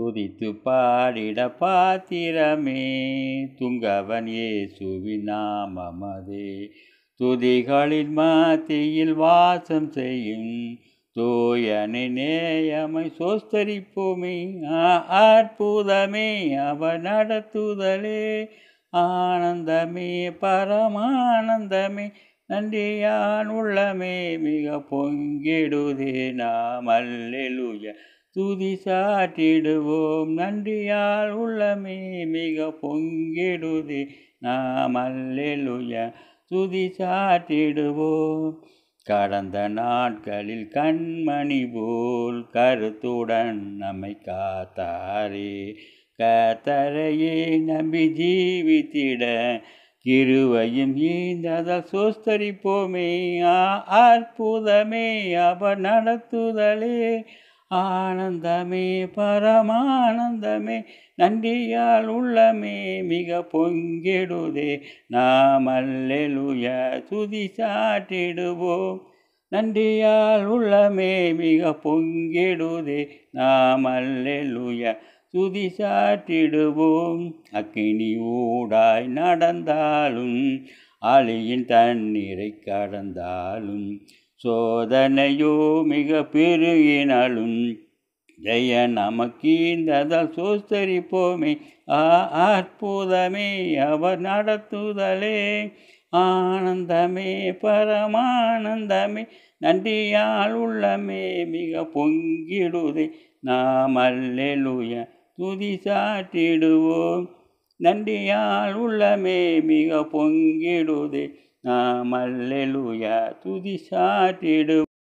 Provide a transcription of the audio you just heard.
துதித்து பாடிட பாத்திரமே துங்கவன் இயேசுவின் நாமமதே துதிகளின் மத்தியில் வாசம் செய்யும் தூயனை நேயமை சோஸ்தரிப்போமே அற்புதமே அவ நடத்துதலே ஆனந்தமே பரமானந்தமே நன்றியான் உள்ளமே மிக பொங்கிடுதே நாம் அல்லெலுய துதி சாற்றிடுவோம் நன்றியால் உள்ளமே மிக பொங்கிடுது நாம் அல்லெலுய துதி சாற்றிடுவோம் கடந்த நாட்களில் கண்மணி போல் கருத்துடன் நம்மை காத்தாரே கத்தரையே நம்பி ஜீவித்திட கிருவையும் ஈந்ததால் சுஸ்தரிப்போமே அற்புதமே அவர் நடத்துதலே ஆனந்தமே பரமானந்தமே நன்றியால் உள்ளமே மிக பொங்கிடுதே நாமல்லெலுய துதி சாட்டிடுவோம் நன்றியால் உள்ளமே மிக பொங்கிடுதே நாமல்லெலுய துதி சாட்டிடுவோம் அக்கினி ஊடாய் நடந்தாலும் அழியின் தண்ணீரை கடந்தாலும் சோதனையோ மிக பெருகினாலும் ஜெய நமக்கீந்ததால் சோஸ்தரிப்போமே ஆ அற்புதமே அவர் நடத்துதலே ஆனந்தமே பரமானந்தமே நன்றியால் உள்ளமே மிக பொங்கிடுதே நாம் அல்லெலுய துதி சாற்றிடுவோம் நன்றியால் உள்ளமே மிக பொங்கிடுதே நாம் அல்லேலூயா துதி சாட்டிடு